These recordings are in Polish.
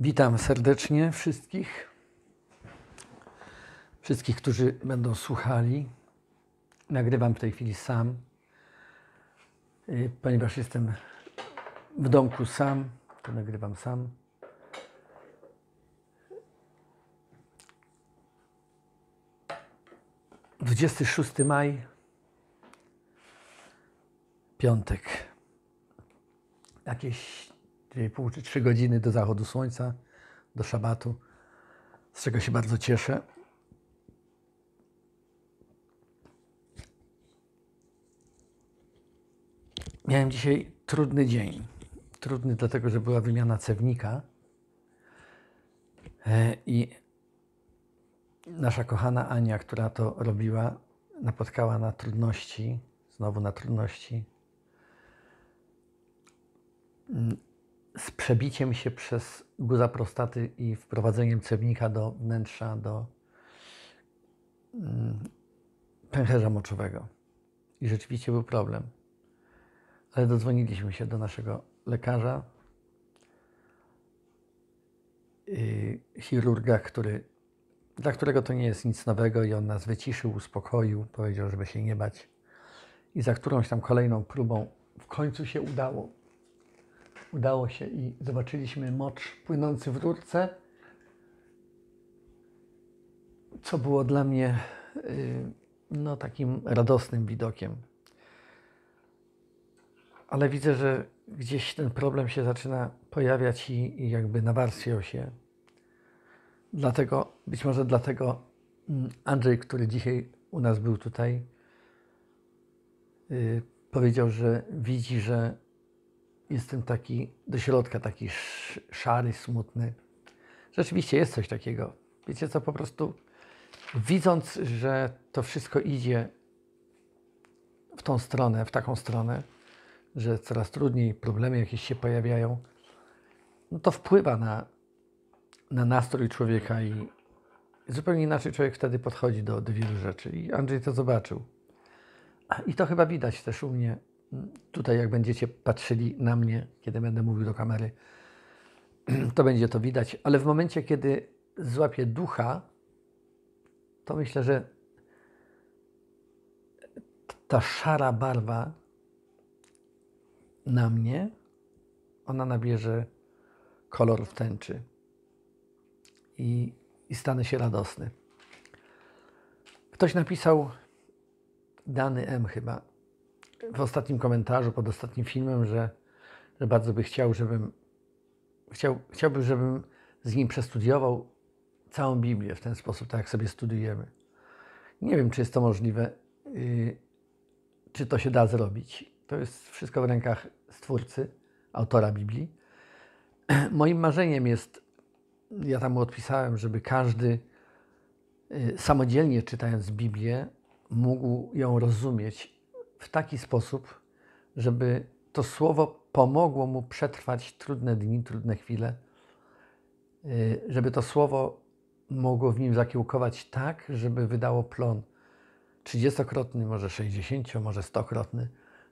Witam serdecznie wszystkich, wszystkich, którzy będą słuchali. Nagrywam w tej chwili sam, y, ponieważ jestem w domku sam, to nagrywam sam. Dwudziesty szósty maj, piątek, jakieś czyli pół czy trzy godziny do zachodu słońca, do szabatu, z czego się bardzo cieszę. Miałem dzisiaj trudny dzień. Trudny dlatego, że była wymiana cewnika e, i nasza kochana Ania, która to robiła, napotkała na trudności, znowu na trudności z przebiciem się przez guza prostaty i wprowadzeniem cewnika do wnętrza, do mm, pęcherza moczowego. I rzeczywiście był problem. Ale dodzwoniliśmy się do naszego lekarza, y, chirurga, który, dla którego to nie jest nic nowego i on nas wyciszył, uspokoił, powiedział, żeby się nie bać. I za którąś tam kolejną próbą w końcu się udało. Udało się i zobaczyliśmy mocz płynący w rurce, co było dla mnie y, no, takim radosnym widokiem. Ale widzę, że gdzieś ten problem się zaczyna pojawiać i, i jakby nawarstwiał się. Dlatego, być może dlatego mm, Andrzej, który dzisiaj u nas był tutaj, yy, powiedział, że widzi, że jestem taki do środka, taki szary, smutny. Rzeczywiście jest coś takiego. Wiecie co, po prostu widząc, że to wszystko idzie w tą stronę, w taką stronę, że coraz trudniej problemy jakieś się pojawiają, no to wpływa na, na nastrój człowieka i zupełnie inaczej człowiek wtedy podchodzi do, do wielu rzeczy. I Andrzej to zobaczył. I to chyba widać też u mnie tutaj jak będziecie patrzyli na mnie, kiedy będę mówił do kamery, to będzie to widać, ale w momencie, kiedy złapię ducha, to myślę, że ta szara barwa na mnie, ona nabierze kolor w tęczy i, i stanę się radosny. Ktoś napisał, dany M chyba, w ostatnim komentarzu pod ostatnim filmem, że, że bardzo by chciał, żebym chciał, chciałbym, żebym z nim przestudiował całą Biblię w ten sposób, tak jak sobie studiujemy. Nie wiem, czy jest to możliwe, yy, czy to się da zrobić. To jest wszystko w rękach stwórcy, autora Biblii. Moim marzeniem jest, ja tam mu odpisałem, żeby każdy yy, samodzielnie czytając Biblię mógł ją rozumieć w taki sposób, żeby to słowo pomogło mu przetrwać trudne dni, trudne chwile, y, żeby to słowo mogło w nim zakiełkować tak, żeby wydało plon trzydziestokrotny, może 60, może stokrotny,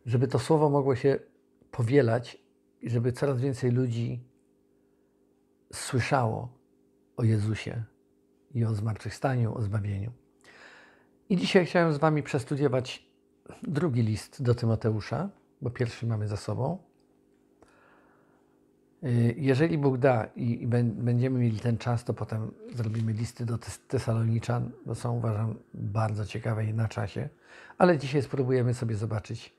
żeby to słowo mogło się powielać i żeby coraz więcej ludzi słyszało o Jezusie i o zmartwychwstaniu, o zbawieniu. I dzisiaj chciałem z Wami przestudiować drugi list do Tymoteusza, bo pierwszy mamy za sobą. Y, jeżeli Bóg da i, będziemy mieli ten czas, to potem zrobimy listy do tes Tesaloniczan, bo są uważam bardzo ciekawe i na czasie. Ale dzisiaj spróbujemy sobie zobaczyć,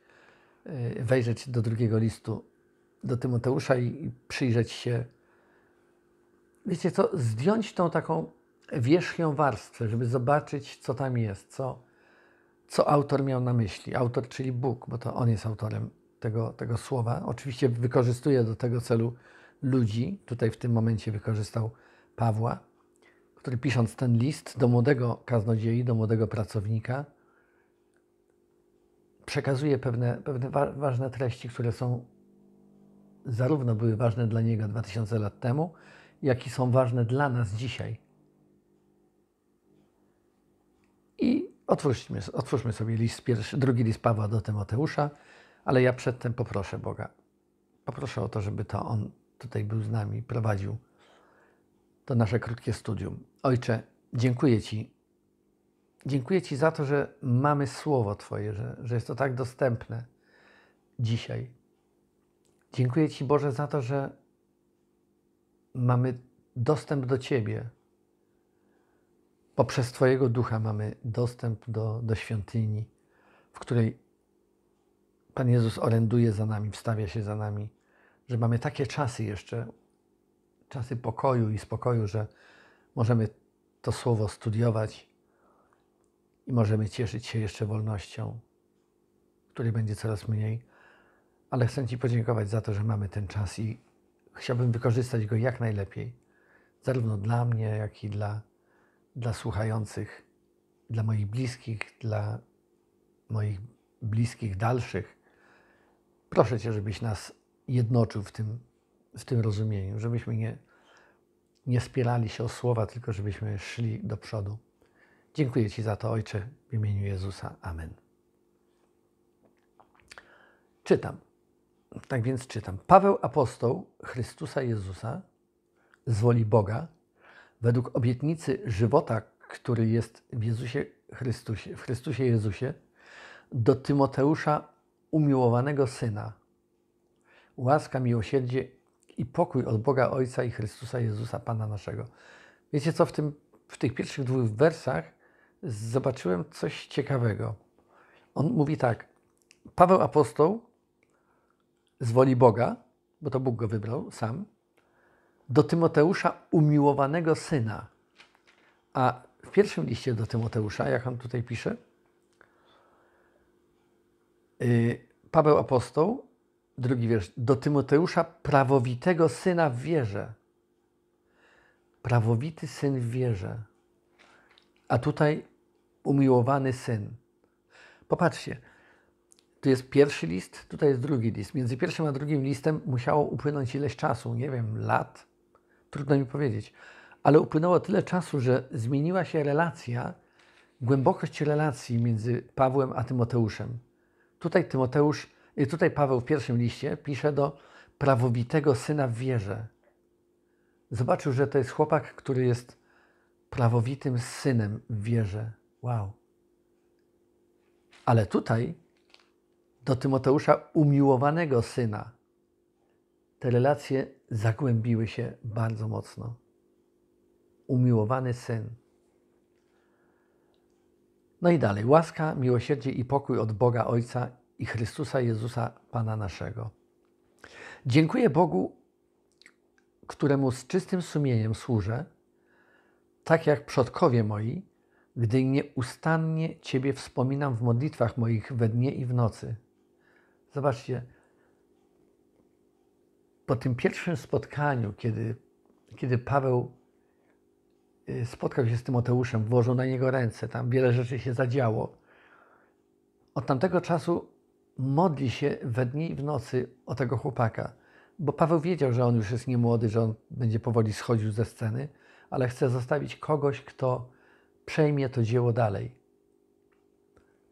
y, wejrzeć do drugiego listu do Tymoteusza i, i przyjrzeć się. Wiecie co, zdjąć tą taką wierzchnią warstwę, żeby zobaczyć, co tam jest, co, co autor miał na myśli. Autor, czyli Bóg, bo to on jest autorem tego, tego słowa. Oczywiście wykorzystuje do tego celu ludzi. Tutaj w tym momencie wykorzystał Pawła, który pisząc ten list do młodego kaznodziei, do młodego pracownika, przekazuje pewne, pewne wa ważne treści, które są zarówno były ważne dla niego 2000 lat temu, jak i są ważne dla nas dzisiaj. I Otwórzmy, otwórzmy sobie list pierwszy, drugi list Pawła do Tymoteusza, ale ja przedtem poproszę Boga. Poproszę o to, żeby to On tutaj był z nami, prowadził to nasze krótkie studium. Ojcze, dziękuję Ci. Dziękuję Ci za to, że mamy Słowo Twoje, że, że jest to tak dostępne dzisiaj. Dziękuję Ci, Boże, za to, że mamy dostęp do Ciebie, Poprzez Twojego ducha mamy dostęp do, do świątyni, w której Pan Jezus oręduje za nami, wstawia się za nami, że mamy takie czasy jeszcze, czasy pokoju i spokoju, że możemy to słowo studiować i możemy cieszyć się jeszcze wolnością, której będzie coraz mniej. Ale chcę Ci podziękować za to, że mamy ten czas i chciałbym wykorzystać go jak najlepiej, zarówno dla mnie, jak i dla dla słuchających, dla moich bliskich, dla moich bliskich, dalszych. Proszę Cię, żebyś nas jednoczył w tym, w tym rozumieniu, żebyśmy nie, nie spierali się o słowa, tylko żebyśmy szli do przodu. Dziękuję Ci za to, Ojcze, w imieniu Jezusa. Amen. Czytam. Tak więc czytam. Paweł apostoł Chrystusa Jezusa z woli Boga według obietnicy żywota, który jest w Jezusie Chrystusie, w Chrystusie Jezusie, do Tymoteusza umiłowanego syna. Łaska, miłosierdzie i pokój od Boga Ojca i Chrystusa Jezusa, Pana naszego. Wiecie co, w, tym, w tych pierwszych dwóch wersach zobaczyłem coś ciekawego. On mówi tak, Paweł apostoł z woli Boga, bo to Bóg go wybrał sam, do Tymoteusza umiłowanego syna. A w pierwszym liście do Tymoteusza, jak on tutaj pisze, y, Paweł apostoł, drugi wiersz, do Tymoteusza prawowitego syna w wierze. Prawowity syn w wierze. A tutaj umiłowany syn. Popatrzcie, tu jest pierwszy list, tutaj jest drugi list. Między pierwszym a drugim listem musiało upłynąć ileś czasu, nie wiem, lat, Trudno mi powiedzieć. Ale upłynęło tyle czasu, że zmieniła się relacja, głębokość relacji między Pawłem a Tymoteuszem. Tutaj Tymoteusz, tutaj Paweł w pierwszym liście pisze do prawowitego syna w wierze. Zobaczył, że to jest chłopak, który jest prawowitym synem w wierze. Wow. Ale tutaj do Tymoteusza umiłowanego syna te relacje zagłębiły się bardzo mocno. Umiłowany syn. No i dalej. Łaska, miłosierdzie i pokój od Boga Ojca i Chrystusa Jezusa Pana naszego. Dziękuję Bogu, któremu z czystym sumieniem służę, tak jak przodkowie moi, gdy nieustannie Ciebie wspominam w modlitwach moich we dnie i w nocy. Zobaczcie, po tym pierwszym spotkaniu, kiedy, kiedy Paweł y, spotkał się z Tymoteuszem, włożył na niego ręce, tam wiele rzeczy się zadziało. Od tamtego czasu modli się we dni i w nocy o tego chłopaka, bo Paweł wiedział, że on już jest niemłody, że on będzie powoli schodził ze sceny, ale chce zostawić kogoś, kto przejmie to dzieło dalej.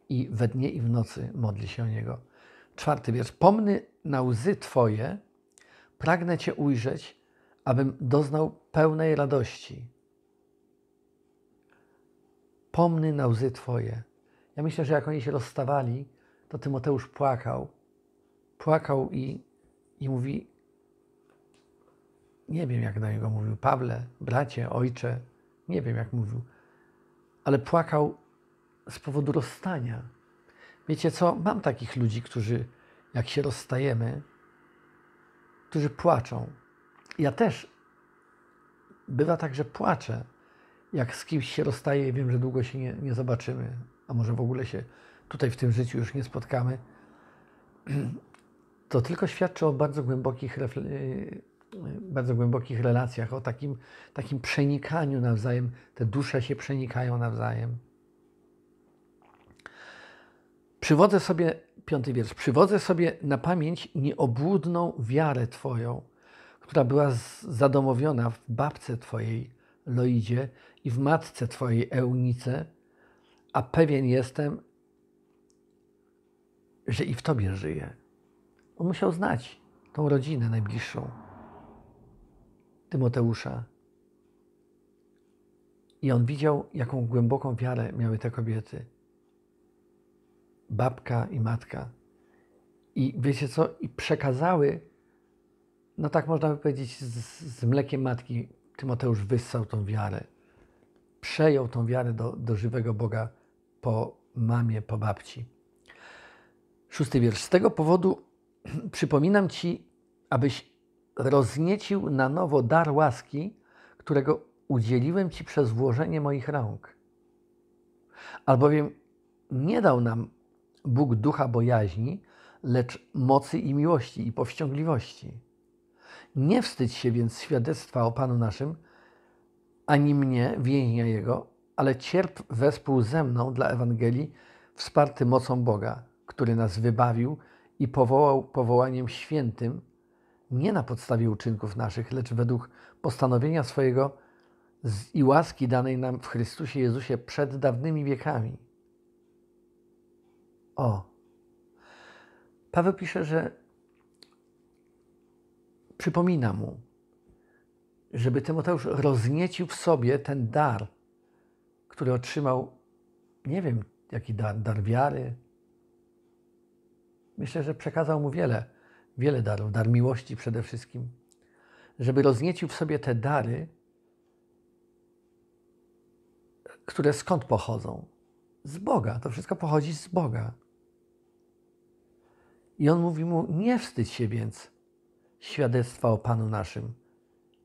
I we dnie i w nocy modli się o niego. Czwarty wiersz. Pomny na łzy Twoje, Pragnę Cię ujrzeć, abym doznał pełnej radości. Pomny na łzy Twoje. Ja myślę, że jak oni się rozstawali, to Tymoteusz płakał. Płakał i, i mówi, nie wiem jak na niego mówił, Pawle, bracie, ojcze, nie wiem jak mówił, ale płakał z powodu rozstania. Wiecie co, mam takich ludzi, którzy jak się rozstajemy, którzy płaczą. Ja też bywa tak, że płaczę, jak z kimś się rozstaję i wiem, że długo się nie, nie zobaczymy, a może w ogóle się tutaj w tym życiu już nie spotkamy. To tylko świadczy o bardzo głębokich, e, bardzo głębokich relacjach, o takim, takim przenikaniu nawzajem. Te dusze się przenikają nawzajem. Przywodzę sobie piąty wiersz. Przywodzę sobie na pamięć nieobłudną wiarę Twoją, która była zadomowiona w babce Twojej, Loidzie, i w matce Twojej, Eunice, a pewien jestem, że i w Tobie żyje. On musiał znać tą rodzinę najbliższą Tymoteusza. I on widział, jaką głęboką wiarę miały te kobiety babka i matka. I wiecie co? I przekazały, no tak można by powiedzieć, z, z mlekiem matki Tymoteusz wyssał tą wiarę. Przejął tą wiarę do, do żywego Boga po mamie, po babci. Szósty wiersz. Z tego powodu przypominam Ci, abyś rozniecił na nowo dar łaski, którego udzieliłem Ci przez włożenie moich rąk. Albowiem nie dał nam Bóg ducha bojaźni, lecz mocy i miłości i powściągliwości. Nie wstydź się więc świadectwa o Panu naszym, ani mnie, więźnia Jego, ale cierp wespół ze mną dla Ewangelii, wsparty mocą Boga, który nas wybawił i powołał powołaniem świętym, nie na podstawie uczynków naszych, lecz według postanowienia swojego i łaski danej nam w Chrystusie Jezusie przed dawnymi wiekami o. Paweł pisze, że przypomina mu, żeby Tymoteusz rozniecił w sobie ten dar, który otrzymał, nie wiem jaki dar, dar wiary. Myślę, że przekazał mu wiele, wiele darów, dar miłości przede wszystkim, żeby rozniecił w sobie te dary, które skąd pochodzą? Z Boga. To wszystko pochodzi z Boga. I on mówi mu: Nie wstydź się więc świadectwa o Panu naszym,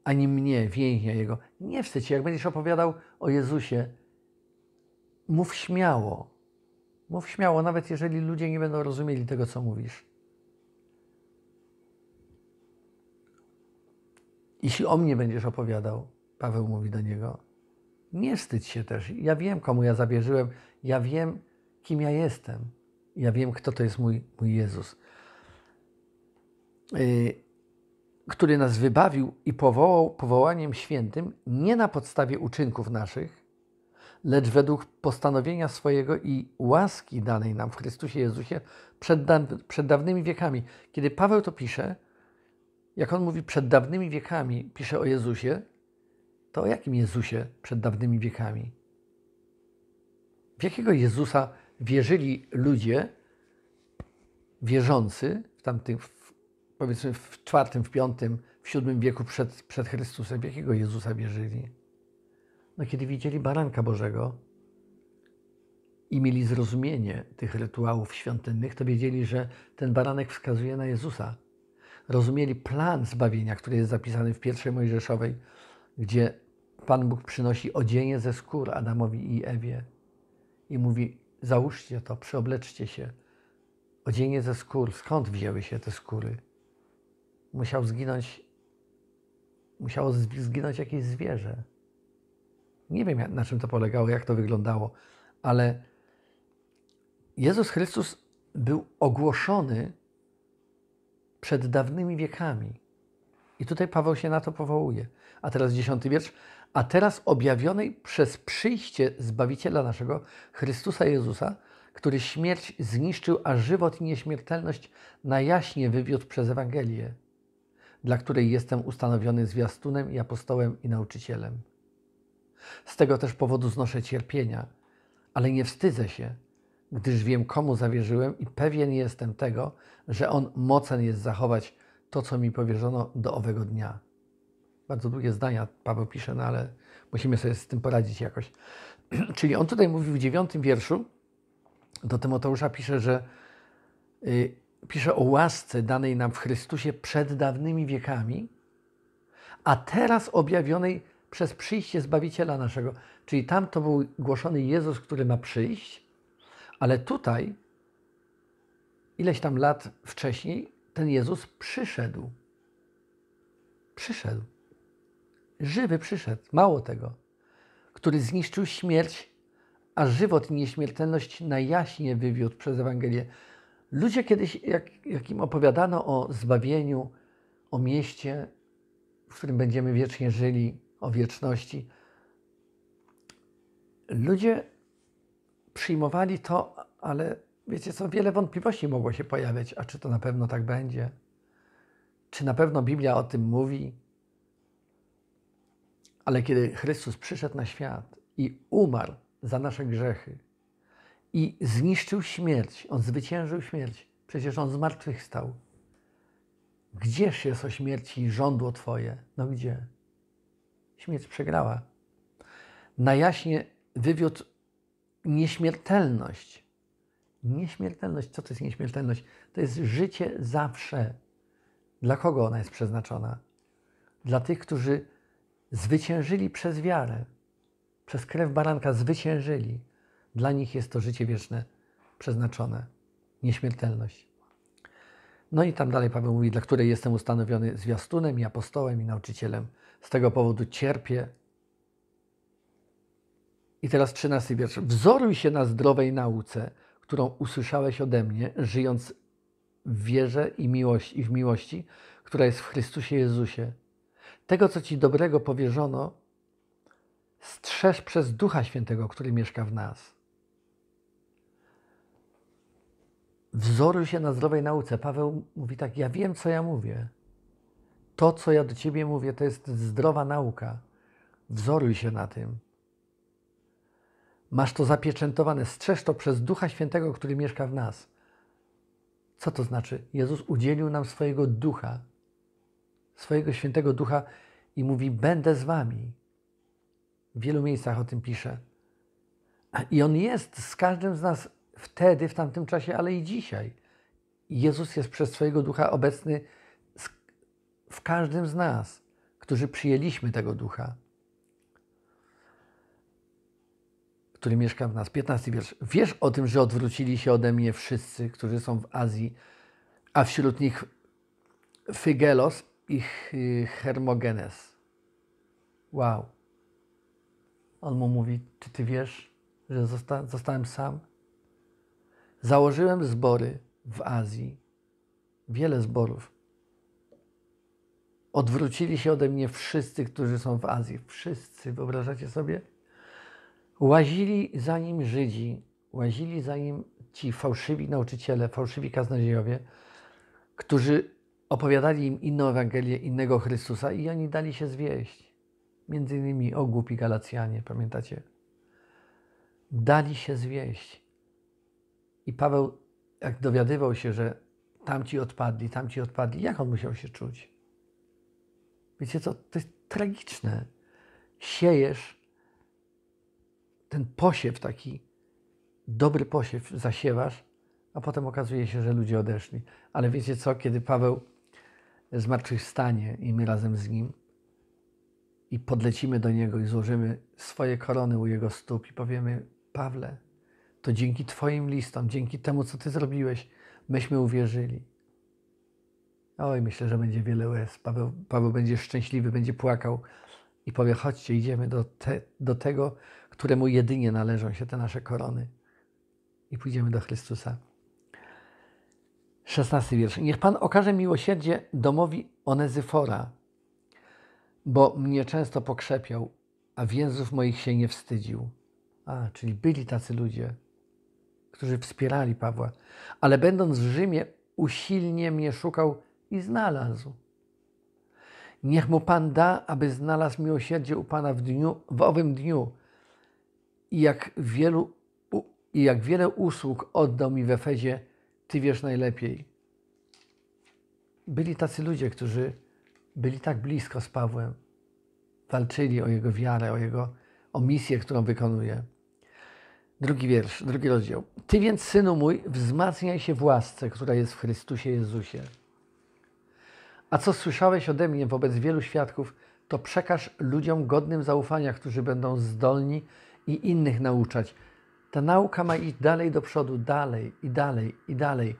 ani mnie, więźnia jego. Nie wstydź się, jak będziesz opowiadał o Jezusie, mów śmiało. Mów śmiało, nawet jeżeli ludzie nie będą rozumieli tego, co mówisz. Jeśli o mnie będziesz opowiadał, Paweł mówi do niego, nie wstydź się też. Ja wiem, komu ja zabierzyłem, ja wiem, kim ja jestem. Ja wiem, kto to jest mój, mój Jezus, y, który nas wybawił i powołał powołaniem świętym nie na podstawie uczynków naszych, lecz według postanowienia swojego i łaski danej nam w Chrystusie Jezusie przed, da, przed dawnymi wiekami. Kiedy Paweł to pisze, jak on mówi przed dawnymi wiekami, pisze o Jezusie, to o jakim Jezusie przed dawnymi wiekami? W jakiego Jezusa wierzyli ludzie wierzący w tamtym, w, powiedzmy w IV, w piątym, w VII wieku przed, przed Chrystusem, jakiego Jezusa wierzyli? No kiedy widzieli Baranka Bożego i mieli zrozumienie tych rytuałów świątynnych, to wiedzieli, że ten baranek wskazuje na Jezusa. Rozumieli plan zbawienia, który jest zapisany w pierwszej Mojżeszowej, gdzie Pan Bóg przynosi odzienie ze skór Adamowi i Ewie i mówi: Załóżcie to, przeobleczcie się. Odzienie ze skór. Skąd wzięły się te skóry? Musiał zginąć, musiało zginąć jakieś zwierzę. Nie wiem, na czym to polegało, jak to wyglądało, ale Jezus Chrystus był ogłoszony przed dawnymi wiekami. I tutaj Paweł się na to powołuje. A teraz dziesiąty wiersz a teraz objawionej przez przyjście Zbawiciela naszego, Chrystusa Jezusa, który śmierć zniszczył, a żywot i nieśmiertelność na jaśnie wywiódł przez Ewangelię, dla której jestem ustanowiony zwiastunem i apostołem i nauczycielem. Z tego też powodu znoszę cierpienia, ale nie wstydzę się, gdyż wiem, komu zawierzyłem i pewien jestem tego, że On mocen jest zachować to, co mi powierzono do owego dnia bardzo długie zdania Paweł pisze, no ale musimy sobie z tym poradzić jakoś. Czyli on tutaj mówił w dziewiątym wierszu do Tymoteusza pisze, że y, pisze o łasce danej nam w Chrystusie przed dawnymi wiekami, a teraz objawionej przez przyjście Zbawiciela naszego. Czyli tam to był głoszony Jezus, który ma przyjść, ale tutaj, ileś tam lat wcześniej, ten Jezus przyszedł. Przyszedł żywy przyszedł, mało tego, który zniszczył śmierć, a żywot i nieśmiertelność najjaśniej wywiódł przez Ewangelię. Ludzie kiedyś, jak, jak im opowiadano o zbawieniu, o mieście, w którym będziemy wiecznie żyli, o wieczności, ludzie przyjmowali to, ale wiecie co, wiele wątpliwości mogło się pojawiać, a czy to na pewno tak będzie? Czy na pewno Biblia o tym mówi? Ale kiedy Chrystus przyszedł na świat i umarł za nasze grzechy i zniszczył śmierć, on zwyciężył śmierć, przecież on zmartwychwstał. Gdzież jest o śmierci rządło Twoje? No gdzie? Śmierć przegrała. Na jaśnie wywiódł nieśmiertelność. Nieśmiertelność, co to jest nieśmiertelność? To jest życie zawsze. Dla kogo ona jest przeznaczona? Dla tych, którzy zwyciężyli przez wiarę, przez krew baranka zwyciężyli. Dla nich jest to życie wieczne przeznaczone, nieśmiertelność. No i tam dalej Paweł mówi, dla której jestem ustanowiony zwiastunem i apostołem i nauczycielem. Z tego powodu cierpię. I teraz trzynasty wiersz. Wzoruj się na zdrowej nauce, którą usłyszałeś ode mnie, żyjąc w wierze i miłości, i w miłości, która jest w Chrystusie Jezusie, tego, co Ci dobrego powierzono, strzeż przez Ducha Świętego, który mieszka w nas. Wzoruj się na zdrowej nauce. Paweł mówi tak: Ja wiem, co ja mówię. To, co ja do Ciebie mówię, to jest zdrowa nauka. Wzoruj się na tym. Masz to zapieczętowane, strzeż to przez Ducha Świętego, który mieszka w nas. Co to znaczy? Jezus udzielił nam swojego ducha, swojego świętego ducha i mówi: Będę z wami. W wielu miejscach o tym pisze. I on jest z każdym z nas wtedy, w tamtym czasie, ale i dzisiaj. Jezus jest przez swojego ducha obecny w każdym z nas, którzy przyjęliśmy tego ducha. który mieszka w nas. 15 wiersz. Wiesz o tym, że odwrócili się ode mnie wszyscy, którzy są w Azji, a wśród nich Fygelos, ich y, Hermogenes. Wow. On mu mówi, czy ty wiesz, że zosta zostałem sam? Założyłem zbory w Azji, wiele zborów. Odwrócili się ode mnie wszyscy, którzy są w Azji. Wszyscy, wyobrażacie sobie? Łazili za nim Żydzi, łazili za nim ci fałszywi nauczyciele, fałszywi kaznodziejowie, którzy opowiadali im inną Ewangelię, innego Chrystusa i oni dali się zwieść. Między innymi o głupi Galacjanie, pamiętacie? Dali się zwieść. I Paweł, jak dowiadywał się, że tamci odpadli, tamci odpadli, jak on musiał się czuć? Wiecie co, to jest tragiczne. Siejesz ten posiew taki, dobry posiew zasiewasz, a potem okazuje się, że ludzie odeszli. Ale wiecie co, kiedy Paweł zmartwychwstanie i my razem z Nim. I podlecimy do Niego i złożymy swoje korony u Jego stóp i powiemy, Pawle, to dzięki Twoim listom, dzięki temu, co Ty zrobiłeś, myśmy uwierzyli. Oj, myślę, że będzie wiele łez. Paweł, Paweł będzie szczęśliwy, będzie płakał i powie, chodźcie, idziemy do, te, do tego, któremu jedynie należą się te nasze korony i pójdziemy do Chrystusa. 16 wiersz. Niech Pan okaże miłosierdzie domowi Onezyfora, bo mnie często pokrzepiał, a więzów moich się nie wstydził. A, czyli byli tacy ludzie, którzy wspierali Pawła. Ale będąc w Rzymie, usilnie mnie szukał i znalazł. Niech mu Pan da, aby znalazł miłosierdzie u Pana w, dniu, w owym dniu. I jak, wielu, i jak wiele usług oddał mi w Efezie, ty wiesz najlepiej. Byli tacy ludzie, którzy byli tak blisko z Pawłem, walczyli o jego wiarę, o jego o misję, którą wykonuje. Drugi wiersz, drugi rozdział. Ty więc, synu mój, wzmacniaj się w łasce, która jest w Chrystusie Jezusie. A co słyszałeś ode mnie wobec wielu świadków, to przekaż ludziom godnym zaufania, którzy będą zdolni i innych nauczać, ta nauka ma iść dalej do przodu, dalej i dalej i dalej.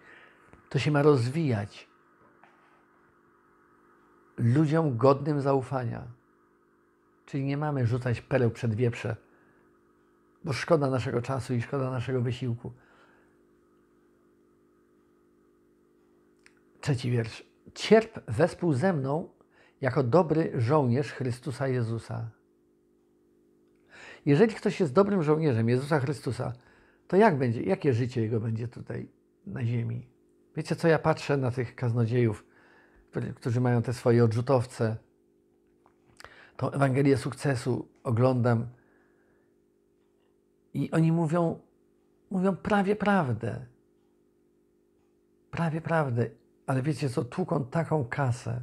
To się ma rozwijać ludziom godnym zaufania. Czyli nie mamy rzucać pereł przed wieprze, bo szkoda naszego czasu i szkoda naszego wysiłku. Trzeci wiersz. Cierp wespół ze mną jako dobry żołnierz Chrystusa Jezusa. Jeżeli ktoś jest dobrym żołnierzem Jezusa Chrystusa, to jak będzie, jakie życie jego będzie tutaj na ziemi? Wiecie co, ja patrzę na tych kaznodziejów, którzy mają te swoje odrzutowce, tą Ewangelię sukcesu oglądam i oni mówią, mówią prawie prawdę. Prawie prawdę. Ale wiecie co, tłuką taką kasę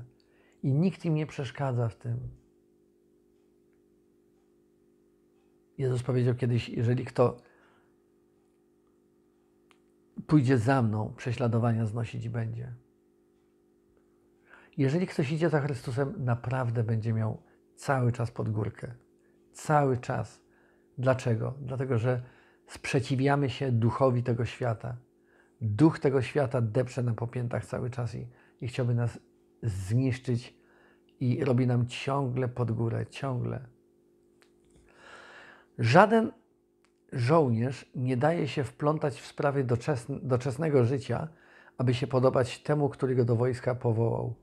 i nikt im nie przeszkadza w tym. Jezus powiedział kiedyś, jeżeli kto pójdzie za mną, prześladowania znosić będzie. Jeżeli ktoś idzie za Chrystusem, naprawdę będzie miał cały czas pod górkę. Cały czas. Dlaczego? Dlatego, że sprzeciwiamy się duchowi tego świata. Duch tego świata depcze na popiętach cały czas i, i chciałby nas zniszczyć i robi nam ciągle pod górę, ciągle. Żaden żołnierz nie daje się wplątać w sprawy doczesnego życia, aby się podobać temu, który go do wojska powołał.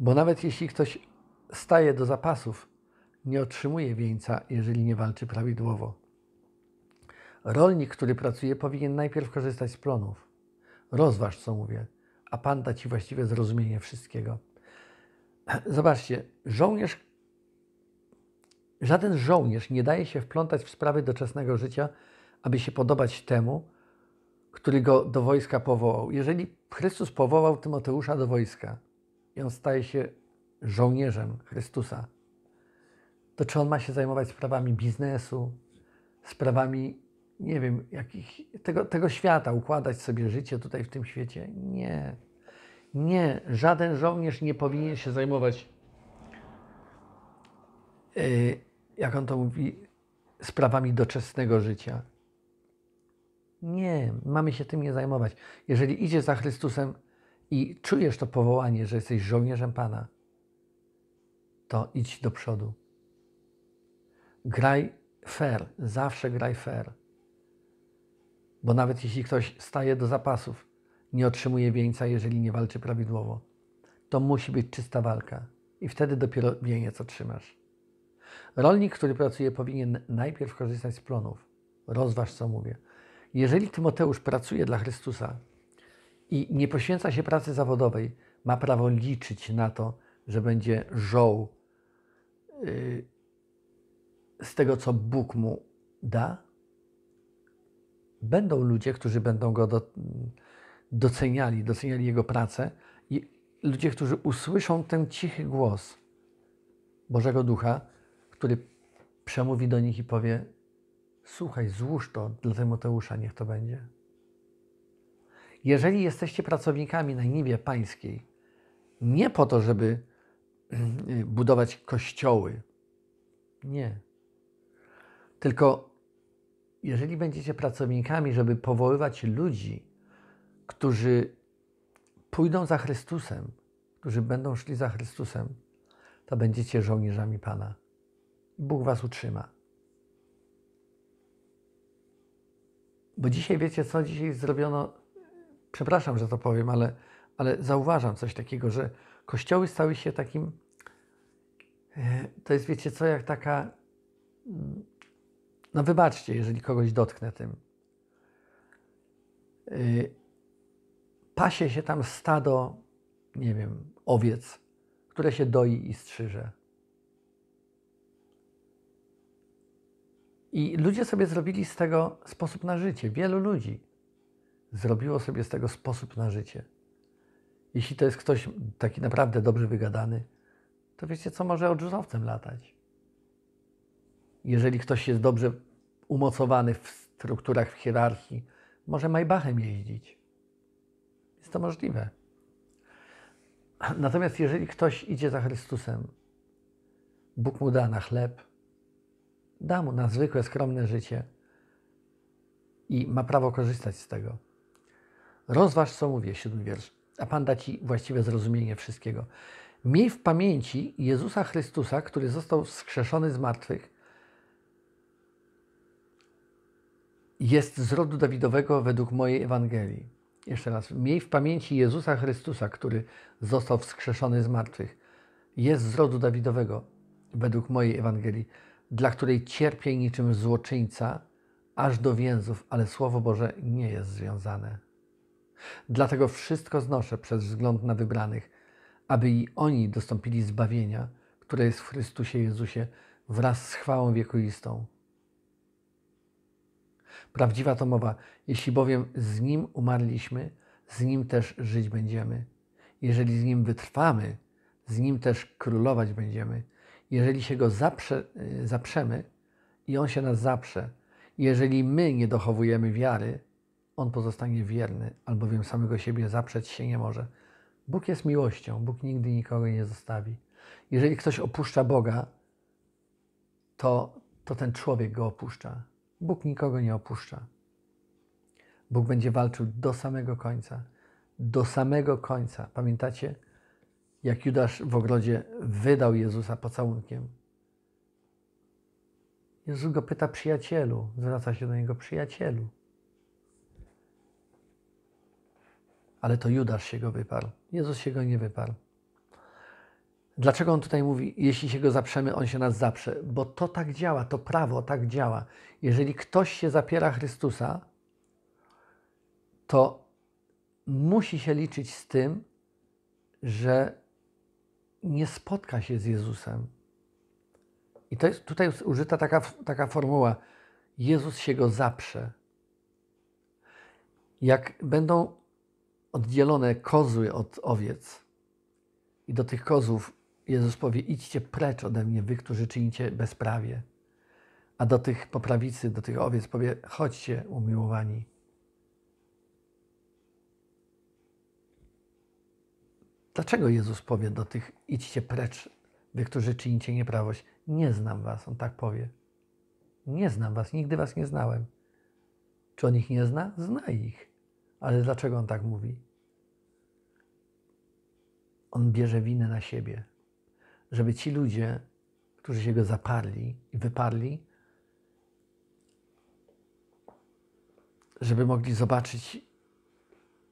Bo nawet jeśli ktoś staje do zapasów, nie otrzymuje wieńca, jeżeli nie walczy prawidłowo. Rolnik, który pracuje, powinien najpierw korzystać z plonów. Rozważ, co mówię, a Pan da Ci właściwe zrozumienie wszystkiego. Zobaczcie, żołnierz, Żaden żołnierz nie daje się wplątać w sprawy doczesnego życia, aby się podobać temu, który go do wojska powołał. Jeżeli Chrystus powołał Tymoteusza do wojska i on staje się żołnierzem Chrystusa, to czy on ma się zajmować sprawami biznesu, sprawami, nie wiem, jakich, tego, tego świata, układać sobie życie tutaj w tym świecie? Nie. Nie, żaden żołnierz nie powinien się zajmować yy, jak on to mówi, sprawami doczesnego życia. Nie, mamy się tym nie zajmować. Jeżeli idziesz za Chrystusem i czujesz to powołanie, że jesteś żołnierzem Pana, to idź do przodu. Graj fair, zawsze graj fair. Bo nawet jeśli ktoś staje do zapasów, nie otrzymuje wieńca, jeżeli nie walczy prawidłowo, to musi być czysta walka. I wtedy dopiero wieniec otrzymasz. Rolnik, który pracuje, powinien najpierw korzystać z plonów. Rozważ, co mówię. Jeżeli Tymoteusz pracuje dla Chrystusa i nie poświęca się pracy zawodowej, ma prawo liczyć na to, że będzie żoł yy, z tego, co Bóg mu da. Będą ludzie, którzy będą go do, doceniali, doceniali jego pracę i ludzie, którzy usłyszą ten cichy głos Bożego Ducha który przemówi do nich i powie: Słuchaj, złóż to dla Tymoteusza, niech to będzie. Jeżeli jesteście pracownikami na niwie pańskiej, nie po to, żeby budować kościoły, nie. Tylko jeżeli będziecie pracownikami, żeby powoływać ludzi, którzy pójdą za Chrystusem, którzy będą szli za Chrystusem, to będziecie żołnierzami Pana. Bóg was utrzyma. Bo dzisiaj wiecie co? Dzisiaj zrobiono, przepraszam, że to powiem, ale, ale zauważam coś takiego, że kościoły stały się takim, e, to jest wiecie co, jak taka, mm, no wybaczcie, jeżeli kogoś dotknę tym. E, pasie się tam stado, nie wiem, owiec, które się doi i strzyże. I ludzie sobie zrobili z tego sposób na życie. Wielu ludzi zrobiło sobie z tego sposób na życie. Jeśli to jest ktoś taki naprawdę dobrze wygadany, to wiecie co, może odrzutowcem latać. Jeżeli ktoś jest dobrze umocowany w strukturach, w hierarchii, może Maybachem jeździć. Jest to możliwe. Natomiast jeżeli ktoś idzie za Chrystusem, Bóg mu da na chleb, da mu na zwykłe, skromne życie i ma prawo korzystać z tego. Rozważ, co mówię, siódmy wiersz, a Pan da Ci właściwe zrozumienie wszystkiego. Miej w pamięci Jezusa Chrystusa, który został wskrzeszony z martwych. Jest z rodu Dawidowego według mojej Ewangelii. Jeszcze raz. Miej w pamięci Jezusa Chrystusa, który został wskrzeszony z martwych. Jest z rodu Dawidowego według mojej Ewangelii dla której cierpię niczym złoczyńca, aż do więzów, ale Słowo Boże nie jest związane. Dlatego wszystko znoszę przez wzgląd na wybranych, aby i oni dostąpili zbawienia, które jest w Chrystusie Jezusie wraz z chwałą wiekuistą. Prawdziwa to mowa, jeśli bowiem z Nim umarliśmy, z Nim też żyć będziemy. Jeżeli z Nim wytrwamy, z Nim też królować będziemy – jeżeli się go zaprze, y, zaprzemy i on się nas zaprze, jeżeli my nie dochowujemy wiary, on pozostanie wierny, albowiem samego siebie zaprzeć się nie może. Bóg jest miłością, Bóg nigdy nikogo nie zostawi. Jeżeli ktoś opuszcza Boga, to, to ten człowiek go opuszcza. Bóg nikogo nie opuszcza. Bóg będzie walczył do samego końca. Do samego końca. Pamiętacie? jak Judasz w ogrodzie wydał Jezusa pocałunkiem. Jezus go pyta przyjacielu, zwraca się do niego przyjacielu. Ale to Judasz się go wyparł. Jezus się go nie wyparł. Dlaczego on tutaj mówi, jeśli się go zaprzemy, on się nas zaprze? Bo to tak działa, to prawo tak działa. Jeżeli ktoś się zapiera Chrystusa, to musi się liczyć z tym, że nie spotka się z Jezusem. I to jest, tutaj jest użyta taka, taka formuła: Jezus się go zaprze. Jak będą oddzielone kozły od owiec, i do tych kozłów Jezus powie: Idźcie precz ode mnie, wy, którzy czynicie bezprawie. A do tych poprawicy, do tych owiec powie: Chodźcie, umiłowani. Dlaczego Jezus powie do tych, idźcie precz, wy, którzy czynicie nieprawość? Nie znam was, on tak powie. Nie znam was, nigdy was nie znałem. Czy on ich nie zna? Zna ich. Ale dlaczego on tak mówi? On bierze winę na siebie, żeby ci ludzie, którzy się go zaparli i wyparli, żeby mogli zobaczyć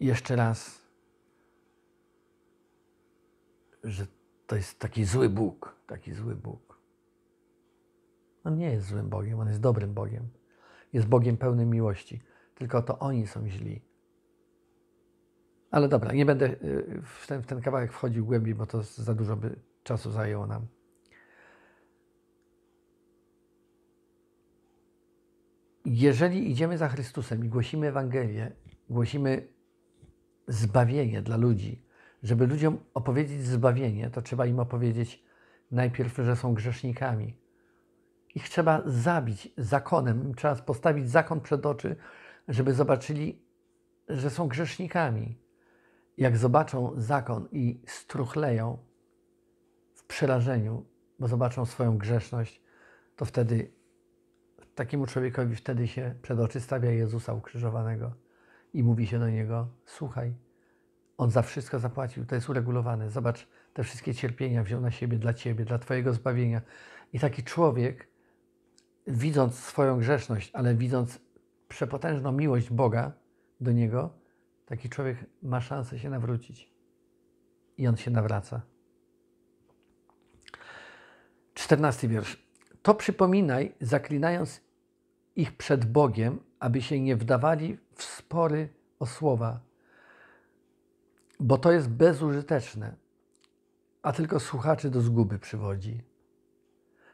jeszcze raz że to jest taki zły Bóg, taki zły Bóg. On nie jest złym Bogiem, on jest dobrym Bogiem. Jest Bogiem pełnym miłości, tylko to oni są źli. Ale dobra, nie będę y, w ten, w ten kawałek wchodził głębiej, bo to za dużo by czasu zajęło nam. Jeżeli idziemy za Chrystusem i głosimy Ewangelię, głosimy zbawienie dla ludzi, żeby ludziom opowiedzieć zbawienie, to trzeba im opowiedzieć najpierw, że są grzesznikami. Ich trzeba zabić zakonem, trzeba postawić zakon przed oczy, żeby zobaczyli, że są grzesznikami. Jak zobaczą zakon i struchleją w przerażeniu, bo zobaczą swoją grzeszność, to wtedy takiemu człowiekowi wtedy się przed oczy stawia Jezusa ukrzyżowanego i mówi się do niego: Słuchaj, on za wszystko zapłacił, to jest uregulowane. Zobacz, te wszystkie cierpienia wziął na siebie dla ciebie, dla twojego zbawienia. I taki człowiek, widząc swoją grzeszność, ale widząc przepotężną miłość Boga do niego, taki człowiek ma szansę się nawrócić. I on się nawraca. Czternasty wiersz. To przypominaj, zaklinając ich przed Bogiem, aby się nie wdawali w spory o słowa, bo to jest bezużyteczne, a tylko słuchaczy do zguby przywodzi.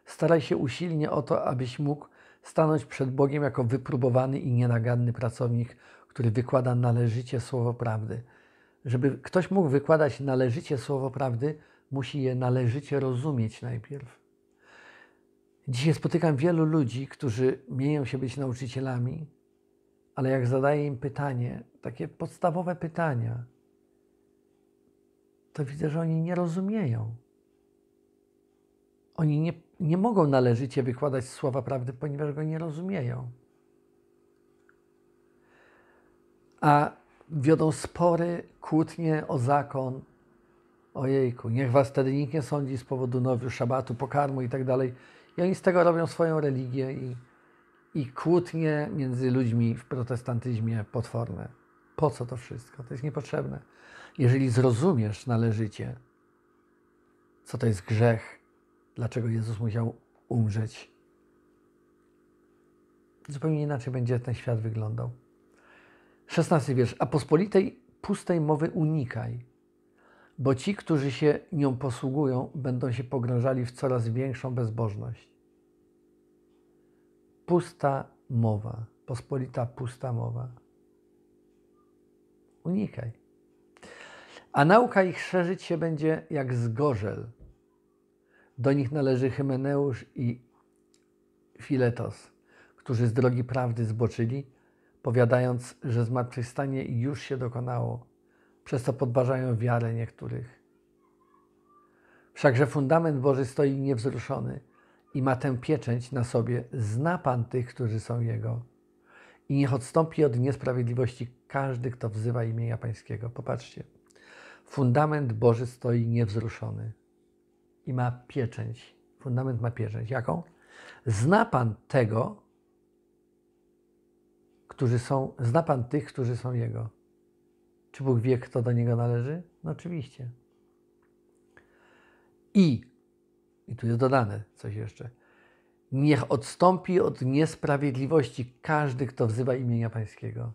Staraj się usilnie o to, abyś mógł stanąć przed Bogiem jako wypróbowany i nienaganny pracownik, który wykłada należycie słowo prawdy. Żeby ktoś mógł wykładać należycie słowo prawdy, musi je należycie rozumieć najpierw. Dzisiaj spotykam wielu ludzi, którzy mieją się być nauczycielami, ale jak zadaję im pytanie, takie podstawowe pytania, to widzę, że oni nie rozumieją. Oni nie, nie mogą należycie wykładać słowa prawdy, ponieważ go nie rozumieją. A wiodą spory, kłótnie o zakon. Ojejku, niech was wtedy nikt nie sądzi z powodu nowiu, szabatu, pokarmu i tak dalej. I oni z tego robią swoją religię i, i kłótnie między ludźmi w protestantyzmie potworne. Po co to wszystko? To jest niepotrzebne jeżeli zrozumiesz należycie, co to jest grzech, dlaczego Jezus musiał umrzeć, zupełnie inaczej będzie ten świat wyglądał. 16 wiersz. A pospolitej pustej mowy unikaj, bo ci, którzy się nią posługują, będą się pogrążali w coraz większą bezbożność. Pusta mowa, pospolita pusta mowa. Unikaj a nauka ich szerzyć się będzie jak zgorzel. Do nich należy Hymeneusz i Filetos, którzy z drogi prawdy zboczyli, powiadając, że zmartwychwstanie już się dokonało, przez co podważają wiarę niektórych. Wszakże fundament Boży stoi niewzruszony i ma tę pieczęć na sobie, zna Pan tych, którzy są Jego. I niech odstąpi od niesprawiedliwości każdy, kto wzywa imienia Pańskiego. Popatrzcie. Fundament Boży stoi niewzruszony i ma pieczęć. Fundament ma pieczęć. Jaką? Zna Pan tego, którzy są, zna Pan tych, którzy są Jego. Czy Bóg wie, kto do Niego należy? No oczywiście. I, i tu jest dodane coś jeszcze, niech odstąpi od niesprawiedliwości każdy, kto wzywa imienia Pańskiego.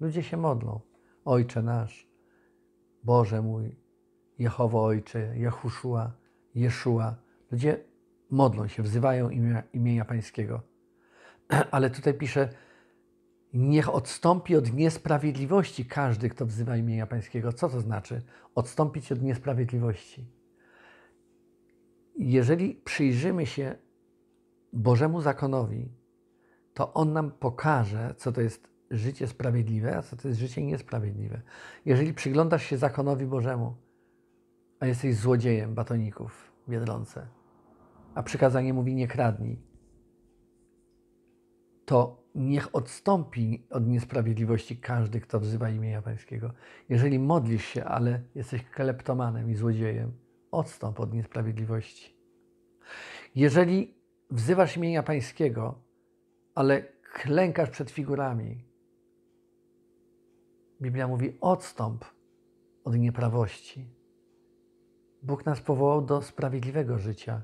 Ludzie się modlą. Ojcze nasz, Boże mój, Jehowo Ojcze, Jehuszua, Jeszua. Ludzie modlą się, wzywają imienia, imienia Pańskiego. Ale tutaj pisze, niech odstąpi od niesprawiedliwości każdy, kto wzywa imienia Pańskiego. Co to znaczy? Odstąpić od niesprawiedliwości. Jeżeli przyjrzymy się Bożemu zakonowi, to on nam pokaże, co to jest życie sprawiedliwe, a co to jest życie niesprawiedliwe. Jeżeli przyglądasz się zakonowi Bożemu, a jesteś złodziejem batoników w Biedronce, a przykazanie mówi nie kradnij, to niech odstąpi od niesprawiedliwości każdy, kto wzywa imienia Pańskiego. Jeżeli modlisz się, ale jesteś kleptomanem i złodziejem, odstąp od niesprawiedliwości. Jeżeli wzywasz imienia Pańskiego, ale klękasz przed figurami, Biblia mówi: odstąp od nieprawości. Bóg nas powołał do sprawiedliwego życia.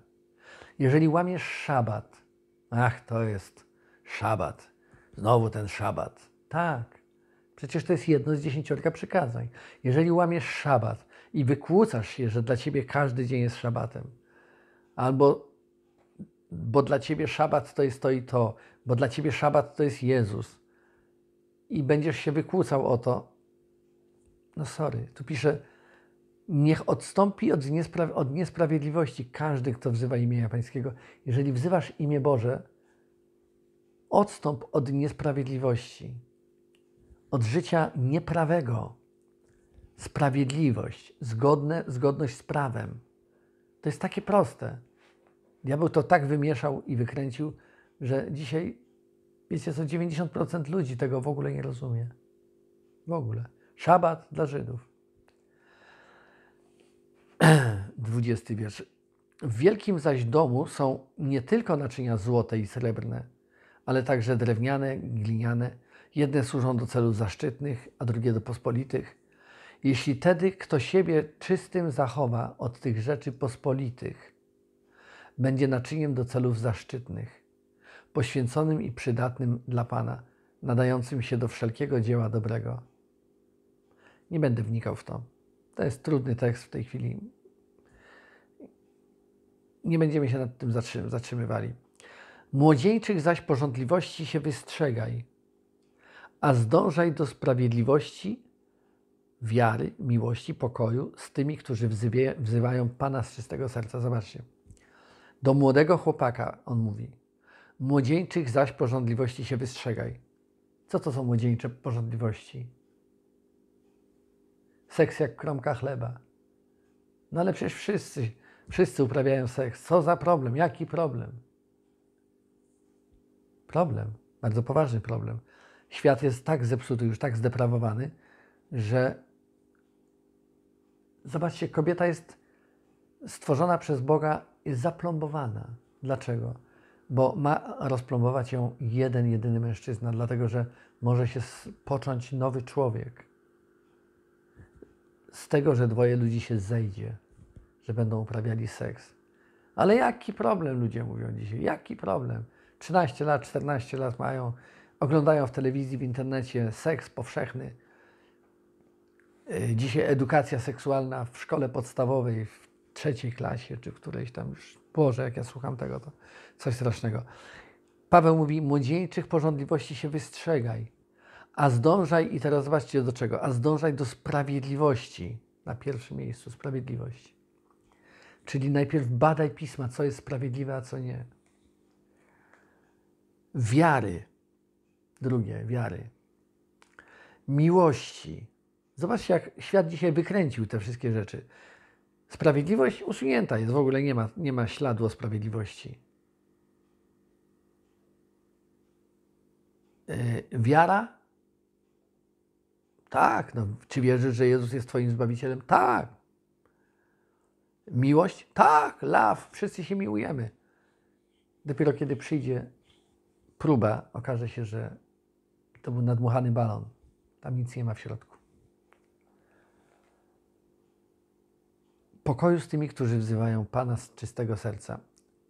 Jeżeli łamiesz szabat, ach, to jest szabat, znowu ten szabat. Tak, przecież to jest jedno z dziesięciorka przykazań. Jeżeli łamiesz szabat i wykłócasz się, że dla ciebie każdy dzień jest szabatem, albo bo dla ciebie szabat to jest to i to, bo dla ciebie szabat to jest Jezus, i będziesz się wykłócał o to. No sorry, tu pisze, niech odstąpi od, niespra od niesprawiedliwości każdy, kto wzywa imienia Pańskiego. Jeżeli wzywasz imię Boże, odstąp od niesprawiedliwości, od życia nieprawego. Sprawiedliwość, zgodne, zgodność z prawem. To jest takie proste. Diabeł to tak wymieszał i wykręcił, że dzisiaj Wiecie co, 90% ludzi tego w ogóle nie rozumie. W ogóle. Szabat dla Żydów. 20 wiersz. W wielkim zaś domu są nie tylko naczynia złote i srebrne, ale także drewniane, gliniane. Jedne służą do celów zaszczytnych, a drugie do pospolitych. Jeśli tedy kto siebie czystym zachowa od tych rzeczy pospolitych, będzie naczyniem do celów zaszczytnych, poświęconym i przydatnym dla Pana, nadającym się do wszelkiego dzieła dobrego. Nie będę wnikał w to. To jest trudny tekst w tej chwili. Nie będziemy się nad tym zatrzymywali. Młodzieńczych zaś porządliwości się wystrzegaj, a zdążaj do sprawiedliwości, wiary, miłości, pokoju z tymi, którzy wzywają Pana z czystego serca. Zobaczcie. Do młodego chłopaka on mówi – młodzieńczych zaś porządliwości się wystrzegaj. Co to są młodzieńcze porządliwości? Seks jak kromka chleba. No ale przecież wszyscy, wszyscy uprawiają seks. Co za problem? Jaki problem? Problem, bardzo poważny problem. Świat jest tak zepsuty, już tak zdeprawowany, że zobaczcie, kobieta jest stworzona przez Boga, jest zaplombowana. Dlaczego? bo ma rozplombować ją jeden, jedyny mężczyzna, dlatego że może się począć nowy człowiek. Z tego, że dwoje ludzi się zejdzie, że będą uprawiali seks. Ale jaki problem ludzie mówią dzisiaj? Jaki problem? 13 lat, 14 lat mają, oglądają w telewizji, w internecie seks powszechny. Yy, dzisiaj edukacja seksualna w szkole podstawowej, w trzeciej klasie, czy w którejś tam już Boże, jak ja słucham tego, to coś strasznego. Paweł mówi, młodzieńczych porządliwości się wystrzegaj, a zdążaj, i teraz zobaczcie do czego, a zdążaj do sprawiedliwości. Na pierwszym miejscu sprawiedliwość. Czyli najpierw badaj pisma, co jest sprawiedliwe, a co nie. Wiary. Drugie, wiary. Miłości. Zobaczcie, jak świat dzisiaj wykręcił te wszystkie rzeczy. Sprawiedliwość usunięta jest, w ogóle nie ma, nie ma śladu o sprawiedliwości. Yy, wiara? Tak. No, czy wierzysz, że Jezus jest Twoim zbawicielem? Tak. Miłość? Tak. Love. Wszyscy się miłujemy. Dopiero kiedy przyjdzie próba, okaże się, że to był nadmuchany balon. Tam nic nie ma w środku. Pokoju z tymi, którzy wzywają Pana z czystego serca.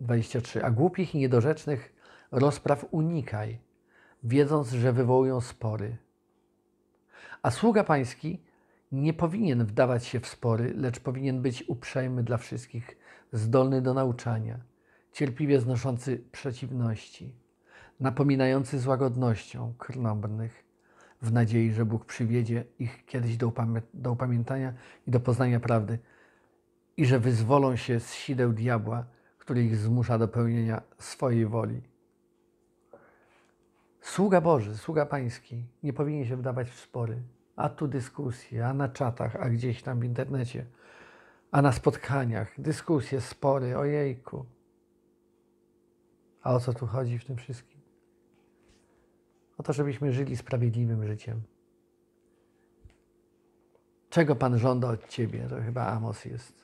23. A głupich i niedorzecznych rozpraw unikaj, wiedząc, że wywołują spory. A sługa pański nie powinien wdawać się w spory, lecz powinien być uprzejmy dla wszystkich, zdolny do nauczania, cierpliwie znoszący przeciwności, napominający z łagodnością krnąbrnych, w nadziei, że Bóg przywiedzie ich kiedyś do, upamię do upamiętania i do poznania prawdy i że wyzwolą się z sideł diabła, który ich zmusza do pełnienia swojej woli. Sługa Boży, sługa Pański nie powinien się wdawać w spory, a tu dyskusje, a na czatach, a gdzieś tam w internecie, a na spotkaniach, dyskusje, spory, ojejku. A o co tu chodzi w tym wszystkim? O to, żebyśmy żyli sprawiedliwym życiem. Czego Pan żąda od Ciebie? To chyba Amos jest.